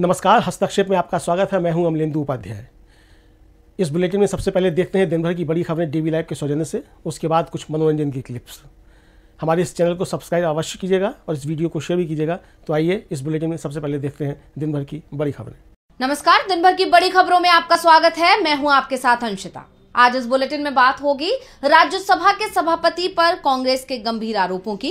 नमस्कार हस्तक्षेप में आपका स्वागत है मैं हूं अमलेंदु उपाध्याय इस बुलेटिन में सबसे पहले देखते हैं दिनभर की बड़ी खबरें डीवी लाइव के सौजन्य से उसके बाद कुछ मनोरंजन की क्लिप्स हमारे इस चैनल को सब्सक्राइब अवश्य कीजिएगा और इस वीडियो को शेयर भी कीजिएगा तो आइए इस बुलेटिन में सबसे पहले देखते हैं दिनभर की बड़ी खबरें नमस्कार दिनभर की बड़ी खबरों में आपका स्वागत है मैं हूँ आपके साथ अंशिता आज इस बुलेटिन में बात होगी राज्यसभा के सभापति पर कांग्रेस के गंभीर आरोपों की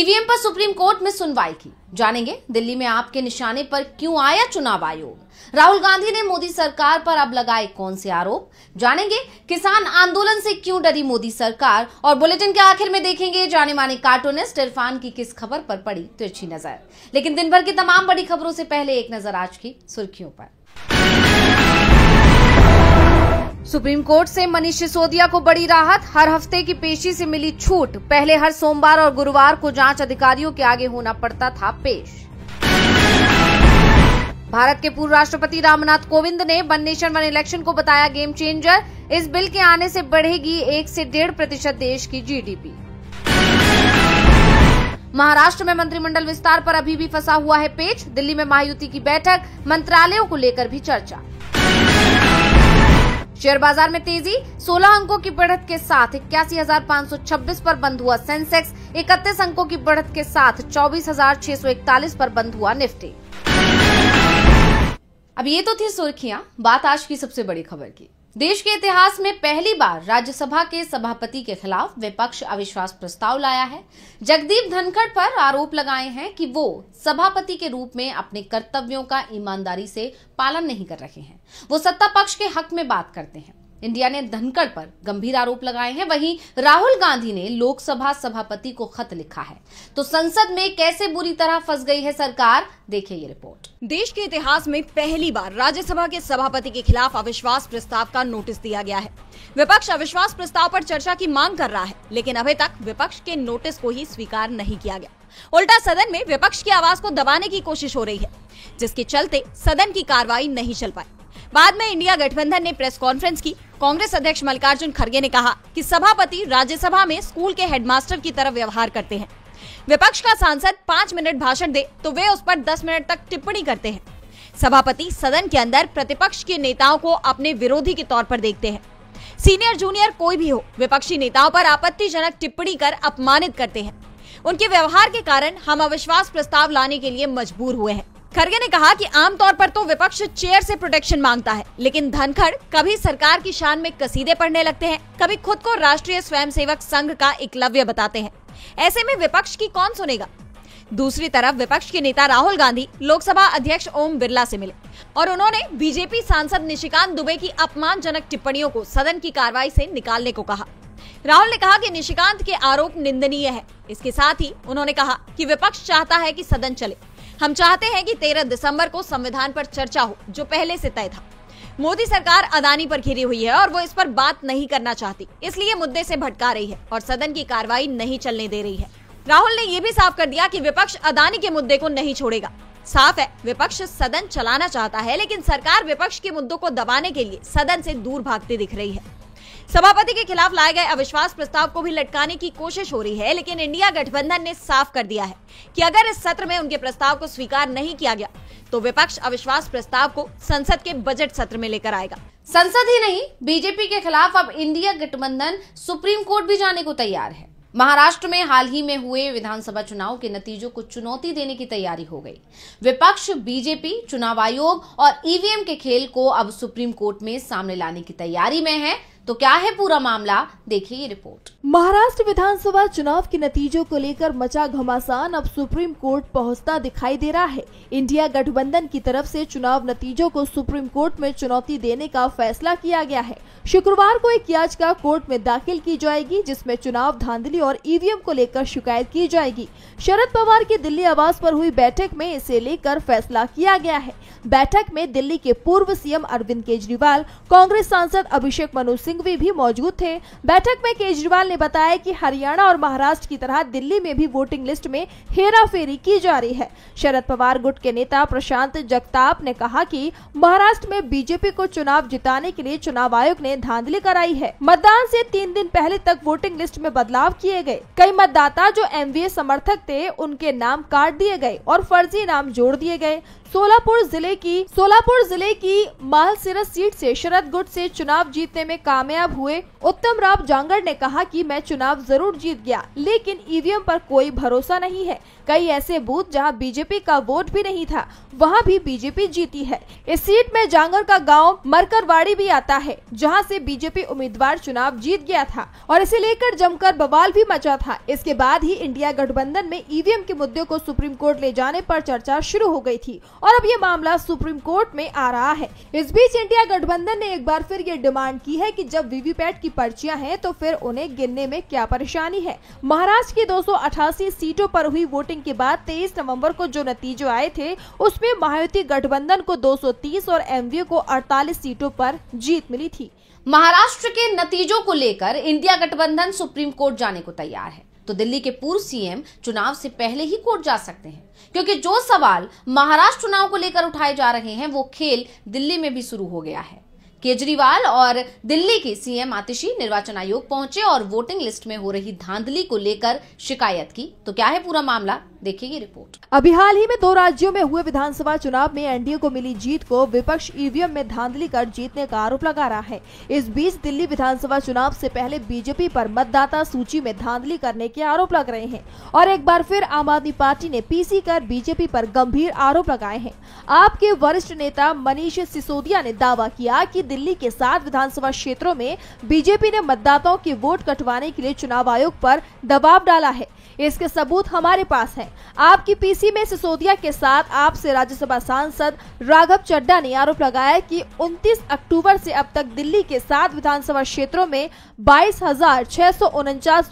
ईवीएम पर सुप्रीम कोर्ट में सुनवाई की जानेंगे दिल्ली में आपके निशाने पर क्यों आया चुनाव आयोग राहुल गांधी ने मोदी सरकार पर अब लगाए कौन से आरोप जानेंगे किसान आंदोलन से क्यों डरी मोदी सरकार और बुलेटिन के आखिर में देखेंगे जाने माने कार्टूनिस्ट इरफान की किस खबर पर पड़ी तिरछी नजर लेकिन दिन भर की तमाम बड़ी खबरों से पहले एक नजर आज की सुर्खियों पर सुप्रीम कोर्ट से मनीष सिसोदिया को बड़ी राहत हर हफ्ते की पेशी से मिली छूट पहले हर सोमवार और गुरुवार को जांच अधिकारियों के आगे होना पड़ता था पेश भारत के पूर्व राष्ट्रपति रामनाथ कोविंद ने वन नेशन वन इलेक्शन को बताया गेम चेंजर इस बिल के आने से बढ़ेगी एक से डेढ़ प्रतिशत देश की जीडीपी महाराष्ट्र में मंत्रिमंडल विस्तार पर अभी भी फंसा हुआ है पेच दिल्ली में महायुति की बैठक मंत्रालयों को लेकर भी चर्चा शेयर बाजार में तेजी 16 अंकों की बढ़त के साथ इक्यासी पर बंद हुआ सेंसेक्स इकतीस अंकों की बढ़त के साथ चौबीस पर बंद हुआ निफ्टी अब ये तो थी सुर्खियां बात आज की सबसे बड़ी खबर की देश के इतिहास में पहली बार राज्यसभा के सभापति के खिलाफ विपक्ष अविश्वास प्रस्ताव लाया है जगदीप धनखड़ पर आरोप लगाए हैं कि वो सभापति के रूप में अपने कर्तव्यों का ईमानदारी से पालन नहीं कर रहे हैं वो सत्ता पक्ष के हक में बात करते हैं इंडिया ने धनखड़ पर गंभीर आरोप लगाए हैं वहीं राहुल गांधी ने लोकसभा सभापति को खत लिखा है तो संसद में कैसे बुरी तरह फंस गई है सरकार देखिए ये रिपोर्ट देश के इतिहास में पहली बार राज्यसभा के सभापति के खिलाफ अविश्वास प्रस्ताव का नोटिस दिया गया है विपक्ष अविश्वास प्रस्ताव पर चर्चा की मांग कर रहा है लेकिन अभी तक विपक्ष के नोटिस को ही स्वीकार नहीं किया गया उल्टा सदन में विपक्ष की आवाज को दबाने की कोशिश हो रही है जिसके चलते सदन की कार्रवाई नहीं चल पाई बाद में इंडिया गठबंधन ने प्रेस कॉन्फ्रेंस की कांग्रेस अध्यक्ष मल्लिकार्जुन खड़गे ने कहा कि सभापति राज्यसभा में स्कूल के हेडमास्टर की तरह व्यवहार करते हैं विपक्ष का सांसद पांच मिनट भाषण दे तो वे उस पर दस मिनट तक टिप्पणी करते हैं सभापति सदन के अंदर प्रतिपक्ष के नेताओं को अपने विरोधी के तौर पर देखते हैं सीनियर जूनियर कोई भी हो विपक्षी नेताओं पर आपत्तिजनक टिप्पणी कर अपमानित करते हैं उनके व्यवहार के कारण हम अविश्वास प्रस्ताव लाने के लिए मजबूर हुए हैं खड़गे ने कहा कि आमतौर पर तो विपक्ष चेयर से प्रोटेक्शन मांगता है लेकिन धनखड़ कभी सरकार की शान में कसीदे पढ़ने लगते हैं कभी खुद को राष्ट्रीय स्वयंसेवक संघ का एकलव्य बताते हैं ऐसे में विपक्ष की कौन सुनेगा दूसरी तरफ विपक्ष के नेता राहुल गांधी लोकसभा अध्यक्ष ओम बिरला से मिले और उन्होंने बीजेपी सांसद निशिकांत दुबे की अपमानजनक टिप्पणियों को सदन की कार्रवाई से निकालने को कहा राहुल ने कहा कि निशिकांत के आरोप निंदनीय है इसके साथ ही उन्होंने कहा कि विपक्ष चाहता है कि सदन चले हम चाहते हैं कि 13 दिसंबर को संविधान पर चर्चा हो जो पहले से तय था मोदी सरकार अदानी पर घिरी हुई है और वो इस पर बात नहीं करना चाहती इसलिए मुद्दे से भटका रही है और सदन की कार्रवाई नहीं चलने दे रही है राहुल ने ये भी साफ कर दिया कि विपक्ष अदानी के मुद्दे को नहीं छोड़ेगा साफ है विपक्ष सदन चलाना चाहता है लेकिन सरकार विपक्ष के मुद्दों को दबाने के लिए सदन से दूर भागती दिख रही है सभापति के खिलाफ लाए गए अविश्वास प्रस्ताव को भी लटकाने की कोशिश हो रही है लेकिन इंडिया गठबंधन ने साफ कर दिया है कि अगर इस सत्र में उनके प्रस्ताव को स्वीकार नहीं किया गया तो विपक्ष अविश्वास प्रस्ताव को संसद के बजट सत्र में लेकर आएगा संसद ही नहीं बीजेपी के खिलाफ अब इंडिया गठबंधन सुप्रीम कोर्ट भी जाने को तैयार है महाराष्ट्र में हाल ही में हुए विधानसभा चुनाव के नतीजों को चुनौती देने की तैयारी हो गई विपक्ष बीजेपी चुनाव आयोग और ईवीएम के खेल को अब सुप्रीम कोर्ट में सामने लाने की तैयारी में है तो क्या है पूरा मामला देखिए ये रिपोर्ट महाराष्ट्र विधानसभा चुनाव के नतीजों को लेकर मचा घमासान अब सुप्रीम कोर्ट पहुंचता दिखाई दे रहा है इंडिया गठबंधन की तरफ से चुनाव नतीजों को सुप्रीम कोर्ट में चुनौती देने का फैसला किया गया है शुक्रवार को एक याचिका कोर्ट में दाखिल की जाएगी जिसमें चुनाव धांधली और ईवीएम को लेकर शिकायत की जाएगी शरद पवार के दिल्ली आवास पर हुई बैठक में इसे लेकर फैसला किया गया है बैठक में दिल्ली के पूर्व सीएम अरविंद केजरीवाल कांग्रेस सांसद अभिषेक मनु सिंघवी भी मौजूद थे बैठक में केजरीवाल ने बताया कि हरियाणा और महाराष्ट्र की तरह दिल्ली में भी वोटिंग लिस्ट में हेरा फेरी की जा रही है शरद पवार गुट के नेता प्रशांत जगताप ने कहा कि महाराष्ट्र में बीजेपी को चुनाव जिताने के लिए चुनाव आयोग ने धांधली कराई है मतदान ऐसी तीन दिन पहले तक वोटिंग लिस्ट में बदलाव किए गए कई मतदाता जो एम समर्थक थे उनके नाम काट दिए गए और फर्जी नाम जोड़ दिए गए सोलापुर जिले की सोलापुर जिले की मालसिरस सीट से शरद गुट से चुनाव जीतने में कामयाब हुए उत्तम राव जांगर ने कहा कि मैं चुनाव जरूर जीत गया लेकिन ईवीएम पर कोई भरोसा नहीं है कई ऐसे बूथ जहां बीजेपी का वोट भी नहीं था वहां भी बीजेपी जीती है इस सीट में जांगर का गांव मरकरवाड़ी भी आता है जहां से बीजेपी उम्मीदवार चुनाव जीत गया था और इसे लेकर जमकर बवाल भी मचा था इसके बाद ही इंडिया गठबंधन में ईवीएम के मुद्दे को सुप्रीम कोर्ट ले जाने पर चर्चा शुरू हो गई थी और अब ये मामला सुप्रीम कोर्ट में आ रहा है इस बीच इंडिया गठबंधन ने एक बार फिर ये डिमांड की है कि जब वीवीपैट की पर्चियां हैं तो फिर उन्हें गिनने में क्या परेशानी है महाराष्ट्र की दो सीटों पर हुई वोटिंग के बाद 23 नवंबर को जो नतीजे आए थे उसमें महायुति गठबंधन को 230 और एम को 48 सीटों पर जीत मिली थी महाराष्ट्र के नतीजों को लेकर इंडिया गठबंधन सुप्रीम कोर्ट जाने को तैयार है तो दिल्ली के पूर्व सीएम चुनाव से पहले ही कोर्ट जा सकते हैं क्योंकि जो सवाल महाराष्ट्र चुनाव को लेकर उठाए जा रहे हैं वो खेल दिल्ली में भी शुरू हो गया है केजरीवाल और दिल्ली के सीएम आतिशी निर्वाचन आयोग पहुंचे और वोटिंग लिस्ट में हो रही धांधली को लेकर शिकायत की तो क्या है पूरा मामला देखिए ये रिपोर्ट अभी हाल ही में दो राज्यों में हुए विधानसभा चुनाव में एनडीए को मिली जीत को विपक्ष ईवीएम में धांधली कर जीतने का आरोप लगा रहा है इस बीच दिल्ली विधानसभा चुनाव से पहले बीजेपी पर मतदाता सूची में धांधली करने के आरोप लग रहे हैं और एक बार फिर आम आदमी पार्टी ने पीसी कर बीजेपी आरोप गंभीर आरोप लगाए हैं आपके वरिष्ठ नेता मनीष सिसोदिया ने दावा किया कि दिल्ली के सात विधानसभा क्षेत्रों में बीजेपी ने मतदाताओं के वोट कटवाने के लिए चुनाव आयोग आरोप दबाव डाला है इसके सबूत हमारे पास हैं। आपकी पीसी में सिसोदिया के साथ आपसे राज्यसभा सांसद राघव चड्डा ने आरोप लगाया कि 29 अक्टूबर से अब तक दिल्ली के सात विधानसभा क्षेत्रों में बाईस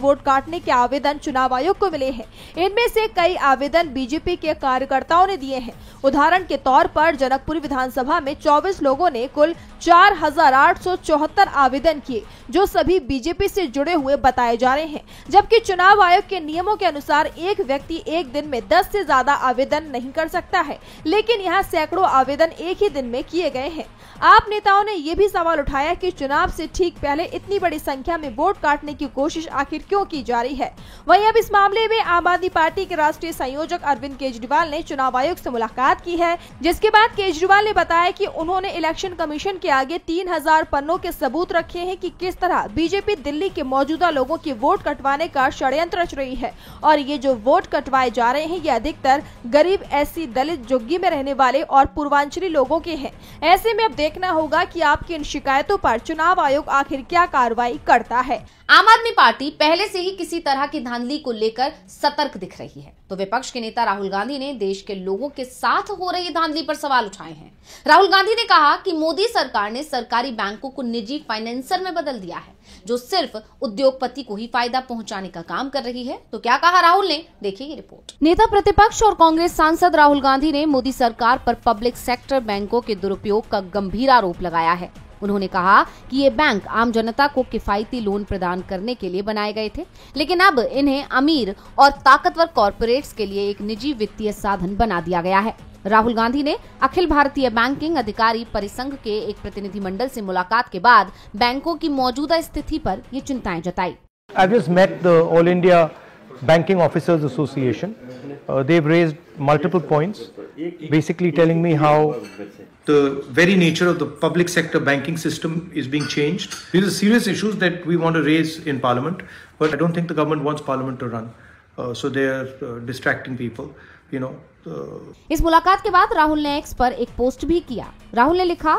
वोट काटने के आवेदन चुनाव आयोग को मिले हैं इनमें से कई आवेदन बीजेपी के कार्यकर्ताओं ने दिए हैं उदाहरण के तौर पर जनकपुर विधानसभा में 24 लोगों ने कुल 4,874 आवेदन किए जो सभी बीजेपी से जुड़े हुए बताए जा रहे हैं जबकि चुनाव आयोग के नियम नियमों के अनुसार एक व्यक्ति एक दिन में दस से ज्यादा आवेदन नहीं कर सकता है लेकिन यहाँ सैकड़ों आवेदन एक ही दिन में किए गए हैं आप नेताओं ने ये भी सवाल उठाया कि चुनाव से ठीक पहले इतनी बड़ी संख्या में वोट काटने की कोशिश आखिर क्यों की जा रही है वहीं अब इस मामले में आम आदमी पार्टी के राष्ट्रीय संयोजक अरविंद केजरीवाल ने चुनाव आयोग से मुलाकात की है जिसके बाद केजरीवाल ने बताया कि उन्होंने इलेक्शन कमीशन के आगे हजार पन्नों के सबूत रखे की कि किस तरह बीजेपी दिल्ली के मौजूदा लोगों की वोट कटवाने का षड्यंत्र रच रही है और ये जो वोट कटवाए जा रहे हैं ये अधिकतर गरीब ऐसी दलित जुग्गी में रहने वाले और पूर्वांचली लोगों के हैं ऐसे में अब देखना होगा कि आपकी इन शिकायतों पर चुनाव आयोग आखिर क्या कार्रवाई करता है आम आदमी पार्टी पहले से ही किसी तरह की धांधली को लेकर सतर्क दिख रही है तो विपक्ष के नेता राहुल गांधी ने देश के लोगों के साथ हो रही धांधली पर सवाल उठाए हैं राहुल गांधी ने कहा कि मोदी सरकार ने सरकारी बैंकों को निजी फाइनेंसर में बदल दिया है जो सिर्फ उद्योगपति को ही फायदा पहुंचाने का काम कर रही है तो क्या कहा राहुल ने देखिए ये रिपोर्ट नेता प्रतिपक्ष और कांग्रेस सांसद राहुल गांधी ने मोदी सरकार पर पब्लिक सेक्टर बैंकों के दुरुपयोग का गंभीर आरोप लगाया है उन्होंने कहा कि ये बैंक आम जनता को किफायती लोन प्रदान करने के लिए बनाए गए थे लेकिन अब इन्हें अमीर और ताकतवर कॉरपोरेट्स के लिए एक निजी वित्तीय साधन बना दिया गया है राहुल गांधी ने अखिल भारतीय बैंकिंग अधिकारी परिसंघ के एक प्रतिनिधिमंडल से मुलाकात के बाद बैंकों की मौजूदा स्थिति पर ये चिंताएं जताई I just met the All India Banking Officers Association they raise multiple points basically telling me how the very nature of the public sector banking system is being changed this is serious issues that we want to raise in parliament but I don't think the government wants parliament to run so they are distracting people you know इस मुलाकात के बाद राहुल ने x पर एक post भी किया राहुल ने लिखा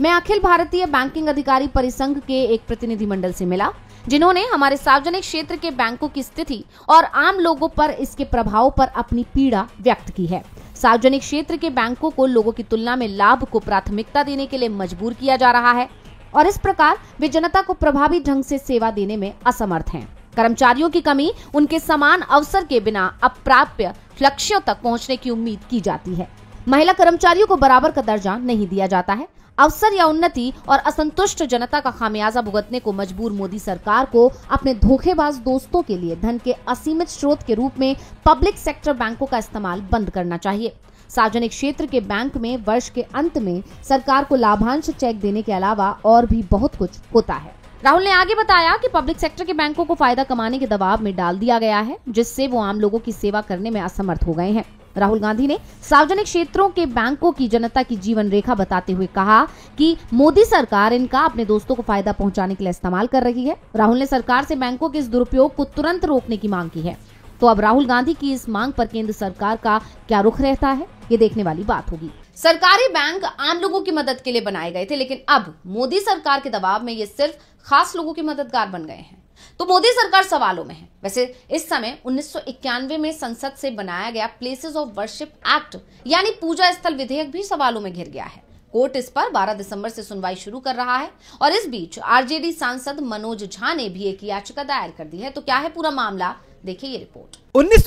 मैं अखिल भारतीय बैंकिंग अधिकारी परिसंघ के एक प्रतिनिधि मंडल से मिला जिन्होंने हमारे सार्वजनिक क्षेत्र के बैंकों की स्थिति और आम लोगों पर इसके प्रभाव पर अपनी पीड़ा व्यक्त की है सार्वजनिक क्षेत्र के बैंकों को लोगों की तुलना में लाभ को प्राथमिकता देने के लिए मजबूर किया जा रहा है और इस प्रकार वे जनता को प्रभावी ढंग से सेवा देने में असमर्थ हैं कर्मचारियों की कमी उनके समान अवसर के बिना अप्राप्य लक्ष्यों तक पहुंचने की उम्मीद की जाती है महिला कर्मचारियों को बराबर का दर्जा नहीं दिया जाता है अवसर या उन्नति और असंतुष्ट जनता का खामियाजा भुगतने को मजबूर मोदी सरकार को अपने धोखेबाज दोस्तों के लिए धन के असीमित स्रोत के रूप में पब्लिक सेक्टर बैंकों का इस्तेमाल बंद करना चाहिए सार्वजनिक क्षेत्र के बैंक में वर्ष के अंत में सरकार को लाभांश चेक देने के अलावा और भी बहुत कुछ होता है राहुल ने आगे बताया कि पब्लिक सेक्टर के बैंकों को फायदा कमाने के दबाव में डाल दिया गया है जिससे वो आम लोगों की सेवा करने में असमर्थ हो गए हैं राहुल गांधी ने सार्वजनिक क्षेत्रों के बैंकों की जनता की जीवन रेखा बताते हुए कहा कि मोदी सरकार इनका अपने दोस्तों को फायदा पहुंचाने के लिए इस्तेमाल कर रही है राहुल ने सरकार से बैंकों के इस दुरुपयोग को तुरंत रोकने की मांग की है तो अब राहुल गांधी की इस मांग पर केंद्र सरकार का क्या रुख रहता है ये देखने वाली बात होगी सरकारी बैंक आम लोगों की मदद के लिए बनाए गए थे लेकिन अब मोदी सरकार के दबाव में ये सिर्फ खास लोगों के मददगार बन गए हैं तो मोदी सरकार सवालों में है वैसे इस समय 1991 में संसद से बनाया गया प्लेसेस ऑफ वर्शिप एक्ट यानी पूजा स्थल विधेयक भी सवालों में घिर गया है कोर्ट इस पर 12 दिसंबर से सुनवाई शुरू कर रहा है और इस बीच आरजेडी सांसद मनोज झा ने भी एक याचिका दायर कर दी है तो क्या है पूरा मामला देखिए ये रिपोर्ट उन्नीस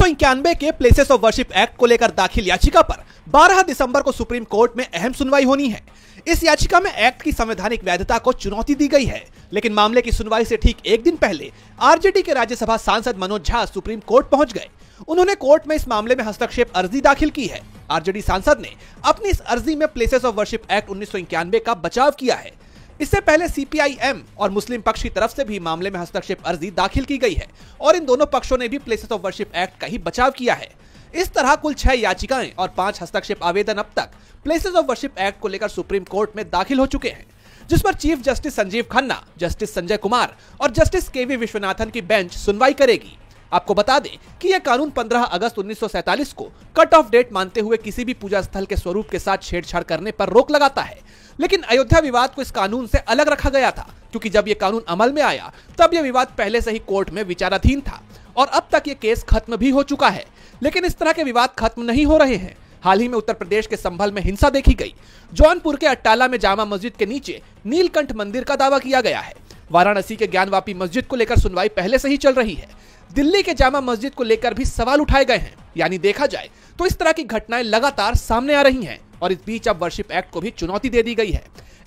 के प्लेसेस ऑफ वर्शिप एक्ट को लेकर दाखिल याचिका पर 12 दिसंबर को सुप्रीम कोर्ट में अहम सुनवाई होनी है इस याचिका में एक्ट की संवैधानिक वैधता को चुनौती दी गई है लेकिन मामले की सुनवाई से ठीक एक दिन पहले आरजेडी के राज्यसभा सांसद मनोज झा सुप्रीम कोर्ट पहुंच गए उन्होंने कोर्ट में इस मामले में हस्तक्षेप अर्जी दाखिल की है आरजेडी सांसद ने अपनी इस अर्जी में प्लेसेस ऑफ वर्शिप एक्ट उन्नीस का बचाव किया है इससे पहले सीपीआईएम और मुस्लिम पक्ष की तरफ से भी मामले में हस्तक्षेप अर्जी दाखिल की गई है और इन दोनों पक्षों ने भी प्लेसेस ऑफ वर्शिप एक्ट का ही बचाव किया है इस तरह कुल छह याचिकाएं और पांच हस्तक्षेप आवेदन अब तक प्लेसेस ऑफ वर्शिप एक्ट को लेकर सुप्रीम कोर्ट में दाखिल हो चुके हैं जिस पर chief justice Sanjiv Khanna justice Sanjay Kumar और जस्टिस के वी विश्वनाथन की बेंच सुनवाई करेगी आपको बता दें कि यह कानून 15 अगस्त 1947 को कट ऑफ डेट मानते हुए किसी भी पूजा स्थल के स्वरूप के साथ छेड़छाड़ करने पर रोक लगाता है लेकिन अयोध्या विवाद को इस कानून से अलग रखा गया था क्योंकि जब यह कानून अमल में आया तब यह विवाद पहले से ही कोर्ट में विचाराधीन था और अब तक ये केस खत्म भी हो चुका है लेकिन इस तरह के विवाद खत्म नहीं हो रहे हैं हाल ही में उत्तर प्रदेश के संभल में हिंसा देखी गई जौनपुर के अट्टाला में जामा मस्जिद के नीचे नीलकंठ मंदिर का दावा किया गया है वाराणसी के ज्ञानवापी मस्जिद को लेकर सुनवाई पहले से ही चल रही है दिल्ली के जामा मस्जिद को लेकर भी सवाल उठाए गए हैं यानी देखा जाए तो इस तरह की घटनाएं लगातार सामने आ रही हैं और इस बीच अब वर्शिप एक्ट को भी चुनौती दे दी गई है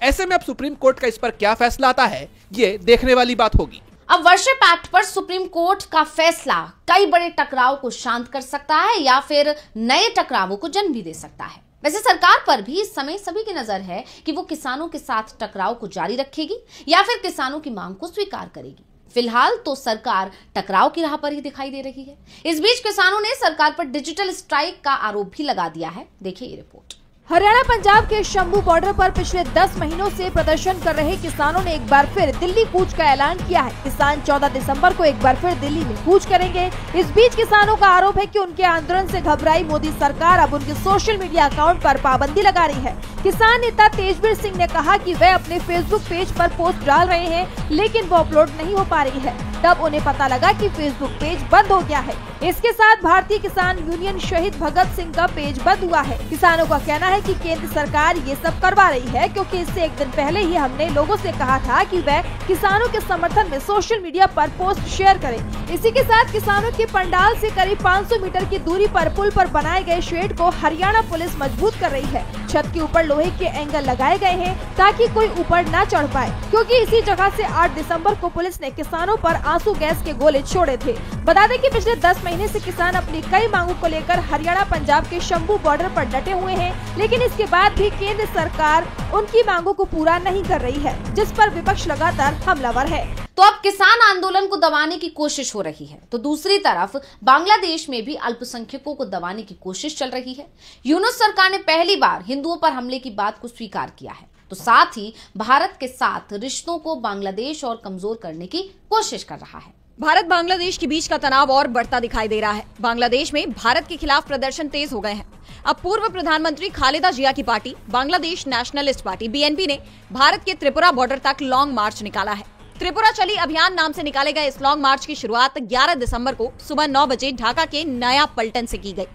ऐसे में अब सुप्रीम कोर्ट का इस पर क्या फैसला आता है ये देखने वाली बात होगी अब वर्शिप एक्ट पर सुप्रीम कोर्ट का फैसला कई बड़े टकराव को शांत कर सकता है या फिर नए टकरावों को जन्म भी दे सकता है वैसे सरकार पर भी इस समय सभी की नजर है कि वो किसानों के साथ टकराव को जारी रखेगी या फिर किसानों की मांग को स्वीकार करेगी फिलहाल तो सरकार टकराव की राह पर ही दिखाई दे रही है इस बीच किसानों ने सरकार पर डिजिटल स्ट्राइक का आरोप भी लगा दिया है देखिए ये रिपोर्ट हरियाणा पंजाब के शंभू बॉर्डर पर पिछले 10 महीनों से प्रदर्शन कर रहे किसानों ने एक बार फिर दिल्ली कूच का ऐलान किया है किसान 14 दिसंबर को एक बार फिर दिल्ली में कूच करेंगे इस बीच किसानों का आरोप है कि उनके आंदोलन से घबराई मोदी सरकार अब उनके सोशल मीडिया अकाउंट पर पाबंदी लगा रही है किसान नेता तेजवीर सिंह ने कहा कि वे अपने फेसबुक पेज पर पोस्ट डाल रहे हैं लेकिन वो अपलोड नहीं हो पा रही है तब उन्हें पता लगा कि फेसबुक पेज बंद हो गया है इसके साथ भारतीय किसान यूनियन शहीद भगत सिंह का पेज बंद हुआ है किसानों का कहना है कि केंद्र सरकार ये सब करवा रही है क्योंकि इससे एक दिन पहले ही हमने लोगों से कहा था कि वह किसानों के समर्थन में सोशल मीडिया पर पोस्ट शेयर करें इसी के साथ किसानों के पंडाल से करीब 500 मीटर की दूरी पर पुल पर बनाए गए शेड को हरियाणा पुलिस मजबूत कर रही है छत के ऊपर लोहे के एंगल लगाए गए हैं ताकि कोई ऊपर न चढ़ पाए क्योंकि इसी जगह से 8 दिसंबर को पुलिस ने किसानों पर आंसू गैस के गोले छोड़े थे बता दें कि पिछले 10 महीने से किसान अपनी कई मांगों को लेकर हरियाणा पंजाब के शंभू बॉर्डर पर डटे हुए हैं लेकिन इसके बाद भी केंद्र सरकार उनकी मांगों को पूरा नहीं कर रही है जिस पर विपक्ष लगातार हमलावर है तो अब किसान आंदोलन को दबाने की कोशिश हो रही है तो दूसरी तरफ बांग्लादेश में भी अल्पसंख्यकों को दबाने की कोशिश चल रही है यूनुस सरकार ने पहली बार हिंदुओं पर हमले की बात को स्वीकार किया है तो साथ ही भारत के साथ रिश्तों को बांग्लादेश और कमजोर करने की कोशिश कर रहा है भारत बांग्लादेश के बीच का तनाव और बढ़ता दिखाई दे रहा है बांग्लादेश में भारत के खिलाफ प्रदर्शन तेज हो गए हैं अब पूर्व प्रधानमंत्री खालिदा जिया की party Bangladesh Nationalist Party BNP ने भारत के त्रिपुरा बॉर्डर तक लॉन्ग मार्च निकाला है त्रिपुरा चली अभियान नाम से निकाले गए इस लॉन्ग मार्च की शुरुआत 11 दिसंबर को सुबह 9 बजे ढाका के नया पल्टन से की गई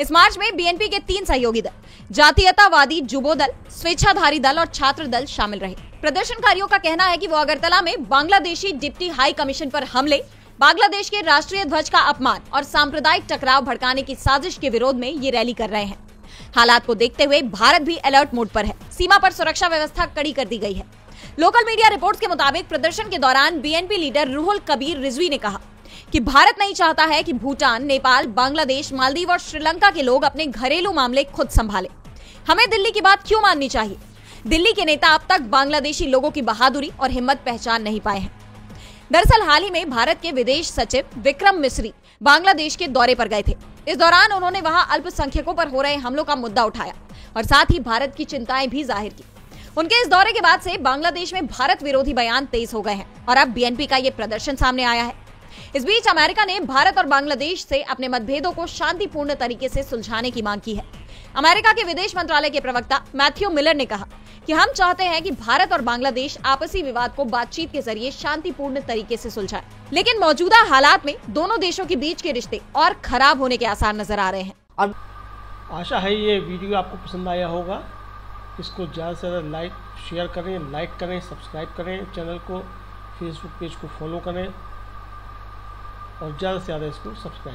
इस मार्च में बीएनपी के तीन सहयोगी दल जातीयतावादी जुबो दल स्वेच्छाधारी दल और छात्र दल शामिल रहे प्रदर्शनकारियों का कहना है कि वो अगरतला में बांग्लादेशी डिप्टी हाई कमीशन पर हमले बांग्लादेश के राष्ट्रीय ध्वज का अपमान और सांप्रदायिक टकराव भड़काने की साजिश के विरोध में ये रैली कर रहे हैं हालात को देखते हुए भारत भी अलर्ट मोड पर है सीमा पर सुरक्षा व्यवस्था कड़ी कर दी गई है लोकल मीडिया रिपोर्ट्स के मुताबिक प्रदर्शन के दौरान बीएनपी लीडर रूहुल कबीर रिजवी ने कहा कि भारत नहीं चाहता है कि भूटान नेपाल बांग्लादेश मालदीव और श्रीलंका के लोग अपने घरेलू मामले खुद संभाले हमें दिल्ली की बात क्यों माननी चाहिए दिल्ली के नेता अब तक बांग्लादेशी लोगों की बहादुरी और हिम्मत पहचान नहीं पाए हैं दरअसल हाल ही में भारत के विदेश सचिव विक्रम मिश्री बांग्लादेश के दौरे पर गए थे इस दौरान उन्होंने वहां अल्पसंख्यकों पर हो रहे हमलों का मुद्दा उठाया और साथ ही भारत की चिंताएं भी जाहिर की उनके इस दौरे के बाद से बांग्लादेश में भारत विरोधी बयान तेज हो गए हैं और अब बीएनपी का ये प्रदर्शन सामने आया है इस बीच अमेरिका ने भारत और बांग्लादेश से अपने मतभेदों को शांतिपूर्ण तरीके से सुलझाने की मांग की है अमेरिका के विदेश मंत्रालय के प्रवक्ता मैथ्यू मिलर ने कहा कि हम चाहते हैं कि भारत और बांग्लादेश आपसी विवाद को बातचीत के जरिए शांतिपूर्ण तरीके से सुलझाए लेकिन मौजूदा हालात में दोनों देशों के बीच के रिश्ते और खराब होने के आसार नजर आ रहे हैं और आशा है ये वीडियो आपको पसंद आया होगा इसको ज़्यादा से ज़्यादा लाइक शेयर करें लाइक करें सब्सक्राइब करें चैनल को फेसबुक पेज को फॉलो करें और ज़्यादा से ज़्यादा इसको सब्सक्राइब